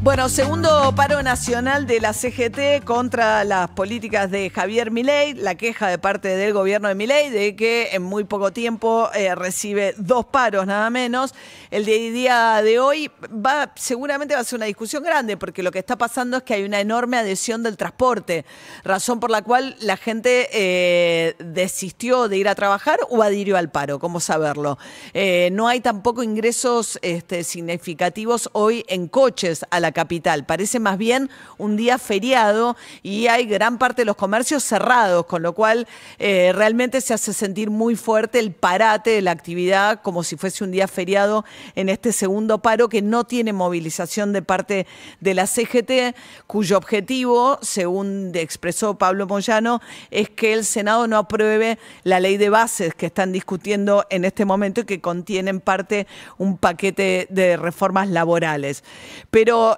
Bueno, segundo paro nacional de la CGT contra las políticas de Javier Milei, la queja de parte del gobierno de Milei de que en muy poco tiempo eh, recibe dos paros nada menos. El día de hoy va seguramente va a ser una discusión grande porque lo que está pasando es que hay una enorme adhesión del transporte, razón por la cual la gente eh, desistió de ir a trabajar o adhirió al paro, cómo saberlo. Eh, no hay tampoco ingresos este, significativos hoy en coches la capital. Parece más bien un día feriado y hay gran parte de los comercios cerrados, con lo cual eh, realmente se hace sentir muy fuerte el parate de la actividad como si fuese un día feriado en este segundo paro que no tiene movilización de parte de la CGT, cuyo objetivo, según expresó Pablo Moyano, es que el Senado no apruebe la ley de bases que están discutiendo en este momento y que contiene en parte un paquete de reformas laborales. Pero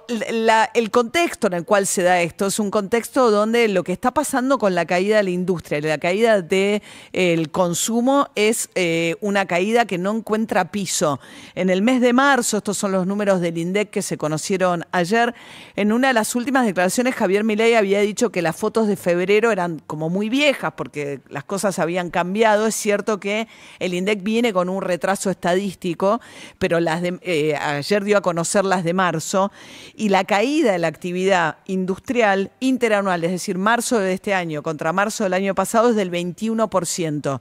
el contexto en el cual se da esto es un contexto donde lo que está pasando con la caída de la industria, la caída del eh, consumo es eh, una caída que no encuentra piso. En el mes de marzo, estos son los números del INDEC que se conocieron ayer, en una de las últimas declaraciones Javier Milei había dicho que las fotos de febrero eran como muy viejas porque las cosas habían cambiado. Es cierto que el INDEC viene con un retraso estadístico, pero eh, ayer dio a conocer las de marzo y la caída de la actividad industrial interanual, es decir, marzo de este año contra marzo del año pasado, es del 21%.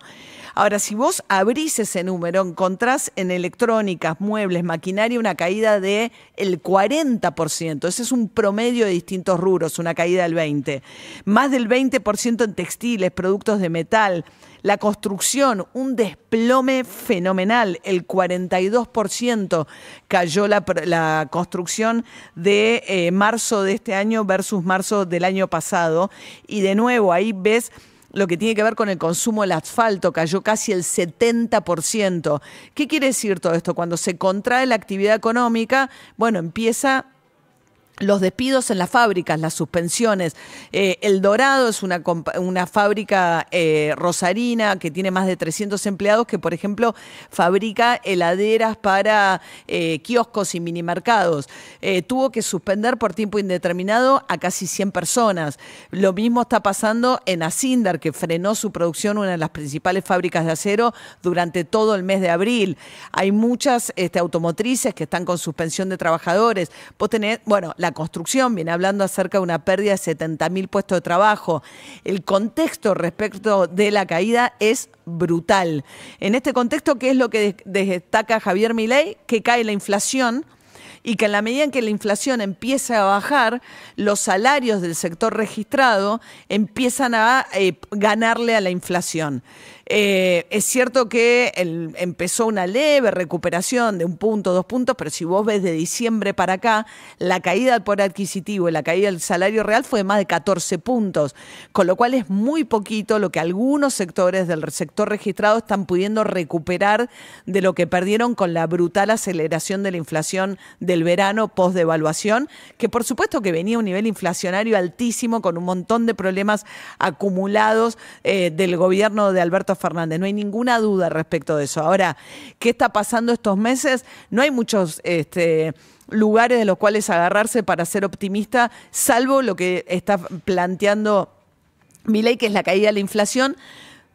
Ahora, si vos abrís ese número, encontrás en electrónicas, muebles, maquinaria, una caída del el 40%. Ese es un promedio de distintos rubros, una caída del 20%. Más del 20% en textiles, productos de metal, la construcción, un desplome fenomenal, el 42%. Cayó la construcción de eh, marzo de este año versus marzo del año pasado. Y de nuevo, ahí ves lo que tiene que ver con el consumo del asfalto, cayó casi el 70%. ¿Qué quiere decir todo esto? Cuando se contrae la actividad económica, bueno, empieza los despidos en las fábricas, las suspensiones. Eh, el Dorado es una, una fábrica eh, rosarina que tiene más de 300 empleados que, por ejemplo, fabrica heladeras para eh, kioscos y minimercados. tuvo que suspender por tiempo indeterminado a casi 100 personas. Lo mismo está pasando en Asindar, que frenó su producción, una de las principales fábricas de acero, durante todo el mes de abril. Hay muchas este, automotrices que están con suspensión de trabajadores. Vos tenés, bueno, la construcción, viene hablando acerca de una pérdida de 70.000 puestos de trabajo. El contexto respecto de la caída es brutal. En este contexto, ¿qué es lo que destaca Javier Milei? Que cae la inflación y que en la medida en que la inflación empieza a bajar, los salarios del sector registrado empiezan a eh, ganarle a la inflación. Eh, es cierto que empezó una leve recuperación de un punto, dos puntos, pero si vos ves de diciembre para acá, la caída del poder adquisitivo y la caída del salario real fue de más de 14 puntos, con lo cual es muy poquito lo que algunos sectores del sector registrado están pudiendo recuperar de lo que perdieron con la brutal aceleración de la inflación de el verano post-devaluación, que por supuesto que venía a un nivel inflacionario altísimo, con un montón de problemas acumulados eh, del gobierno de Alberto Fernández. No hay ninguna duda respecto de eso. Ahora, ¿qué está pasando estos meses? No hay muchos... Este, lugares de los cuales agarrarse para ser optimista, salvo lo que está planteando Milei, que es la caída de la inflación,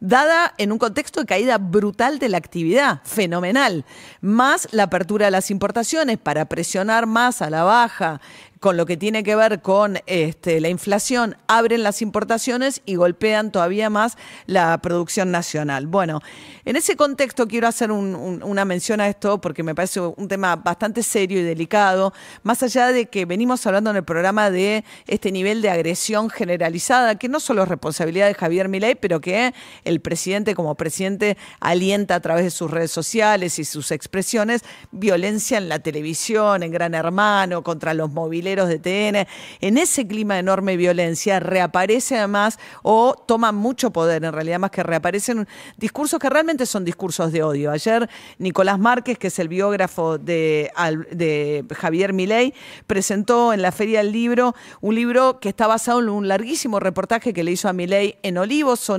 dada en un contexto de caída brutal de la actividad, fenomenal, más la apertura de las importaciones para presionar más a la baja con lo que tiene que ver con este, la inflación, abren las importaciones y golpean todavía más la producción nacional. Bueno, en ese contexto quiero hacer una mención a esto porque me parece un tema bastante serio y delicado, más allá de que venimos hablando en el programa de este nivel de agresión generalizada, que no solo es responsabilidad de Javier Milei, pero que el presidente como presidente alienta a través de sus redes sociales y sus expresiones violencia en la televisión, en Gran Hermano, contra los móviles de TN, en ese clima de enorme violencia reaparece además o toma mucho poder, en realidad más que reaparecen discursos que realmente son discursos de odio. Ayer Nicolás Márquez, que es el biógrafo de, Javier Milei, presentó en la Feria del Libro un libro que está basado en un larguísimo reportaje que le hizo a Milei en Olivos,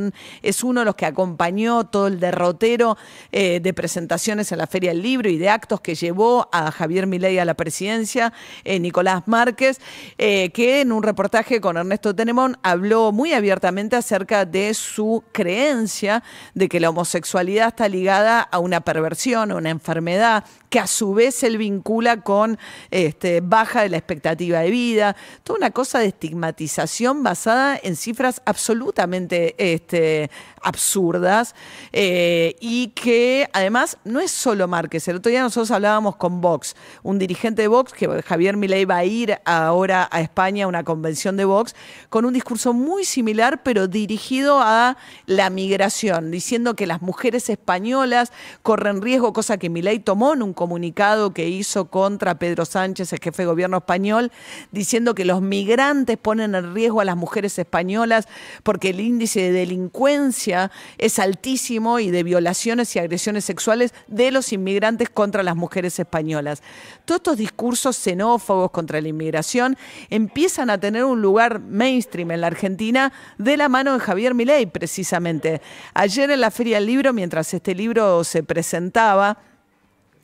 es uno de los que acompañó todo el derrotero eh, de presentaciones en la Feria del Libro y de actos que llevó a Javier Milei a la presidencia, eh, Nicolás Márquez Márquez, eh, que en un reportaje con Ernesto Tenemón habló muy abiertamente acerca de su creencia de que la homosexualidad está ligada a una perversión, a una enfermedad, que a su vez él vincula con este, baja de la expectativa de vida, toda una cosa de estigmatización basada en cifras absolutamente este, absurdas eh, y que además no es solo Márquez. El otro día nosotros hablábamos con Vox, un dirigente de Vox, que Javier Milei va a ir ahora a España a una convención de Vox, con un discurso muy similar, pero dirigido a la migración, diciendo que las mujeres españolas corren riesgo, cosa que Milei tomó en un comunicado que hizo contra Pedro Sánchez, el jefe de gobierno español, diciendo que los migrantes ponen en riesgo a las mujeres españolas porque el índice de delincuencia es altísimo y de violaciones y agresiones sexuales de los inmigrantes contra las mujeres españolas. Todos estos discursos xenófobos contra la inmigración empiezan a tener un lugar mainstream en la Argentina de la mano de Javier Milei, precisamente. Ayer en la Feria del Libro, mientras este libro se presentaba,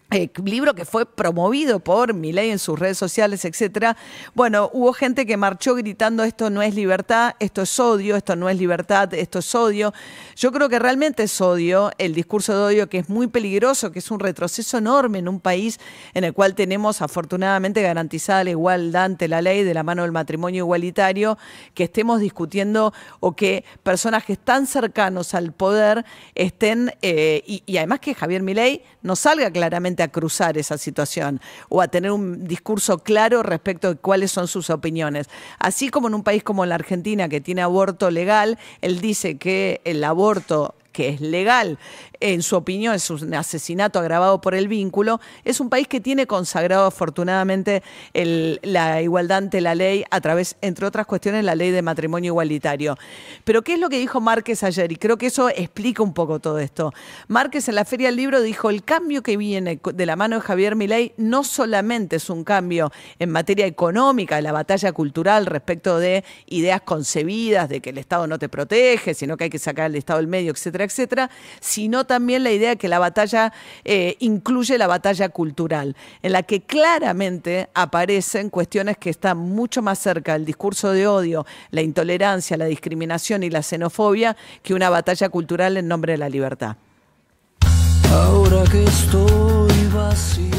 eh, libro que fue promovido por Milei en sus redes sociales, etcétera. Bueno, hubo gente que marchó gritando esto no es libertad, esto es odio, esto no es libertad, esto es odio. Yo creo que realmente es odio, el discurso de odio que es muy peligroso, que es un retroceso enorme en un país en el cual tenemos afortunadamente garantizada la igualdad ante la ley de la mano del matrimonio igualitario, que estemos discutiendo o que personajes que están cercanos al poder estén, eh, y, y además que Javier Milei no salga claramente a cruzar esa situación o a tener un discurso claro respecto de cuáles son sus opiniones. Así como en un país como la Argentina que tiene aborto legal, él dice que el aborto que es legal, en su opinión es un asesinato agravado por el vínculo, es un país que tiene consagrado afortunadamente la igualdad ante la ley a través, entre otras cuestiones, la ley de matrimonio igualitario. Pero ¿qué es lo que dijo Márquez ayer? Y creo que eso explica un poco todo esto. Márquez en la Feria del Libro dijo, el cambio que viene de la mano de Javier Milei no solamente es un cambio en materia económica, de la batalla cultural respecto de ideas concebidas de que el Estado no te protege, sino que hay que sacar al Estado del medio, etcétera, etcétera, sino también la idea de que la batalla eh, incluye la batalla cultural, en la que claramente aparecen cuestiones que están mucho más cerca del discurso de odio, la intolerancia, la discriminación y la xenofobia que una batalla cultural en nombre de la libertad. Ahora que estoy vacío.